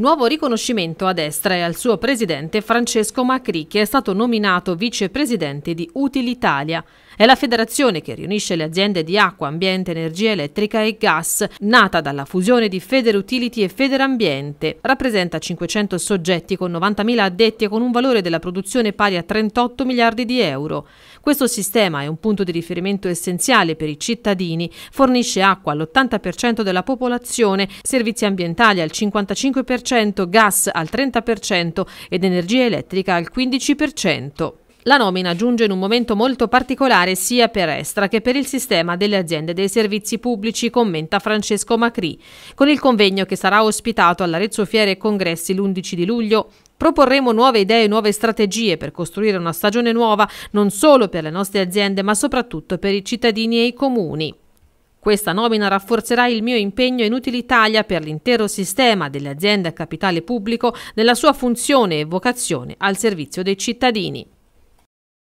Nuovo riconoscimento a destra e al suo presidente Francesco Macri, che è stato nominato vicepresidente di Utilitalia. È la federazione che riunisce le aziende di acqua, ambiente, energia elettrica e gas, nata dalla fusione di Federutility e Federambiente. Rappresenta 500 soggetti con 90.000 addetti e con un valore della produzione pari a 38 miliardi di euro. Questo sistema è un punto di riferimento essenziale per i cittadini, fornisce acqua all'80% della popolazione, servizi ambientali al 55%, gas al 30% ed energia elettrica al 15%. La nomina giunge in un momento molto particolare sia per Estra che per il sistema delle aziende dei servizi pubblici, commenta Francesco Macri. Con il convegno che sarà ospitato all'Arezzo Fiere e Congressi l'11 di luglio, Proporremo nuove idee e nuove strategie per costruire una stagione nuova non solo per le nostre aziende ma soprattutto per i cittadini e i comuni. Questa nomina rafforzerà il mio impegno in Utilitalia per l'intero sistema delle aziende a capitale pubblico nella sua funzione e vocazione al servizio dei cittadini.